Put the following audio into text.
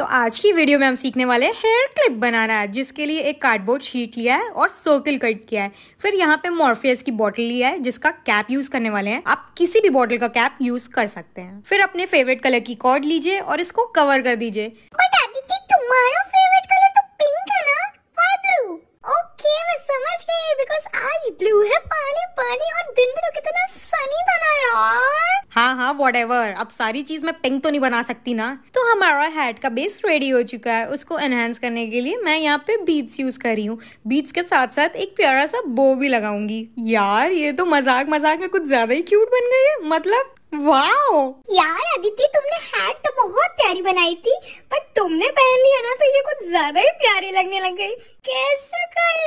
तो आज की वीडियो में हम सीखने वाले हैं हेयर क्लिप बनाना है जिसके लिए एक कार्डबोर्ड शीट लिया है और सर्कल कट किया है फिर यहाँ पे मॉर्फियस की बॉटल लिया है जिसका कैप यूज करने वाले हैं आप किसी भी बॉटल का कैप यूज कर सकते हैं फिर अपने फेवरेट कलर की कॉर्ड लीजिए और इसको कवर कर दीजिए वॉट अब सारी चीज मैं पिंक तो नहीं बना सकती ना तो हमारा हेड का बेस रेडी हो चुका है उसको एनहेंस करने के लिए मैं यहाँ पे बीट्स यूज कर रही हूँ बीट्स के साथ साथ एक प्यारा सा बो भी लगाऊंगी यार ये तो मजाक मजाक में कुछ ज्यादा ही क्यूट बन गई है मतलब वाओ यार अदिति तुमने हैट तो बहुत प्यारी बनाई थी पर तुमने पहन लिया ना तो ये कुछ ज्यादा ही प्यारी लगने लग गई कैसे कर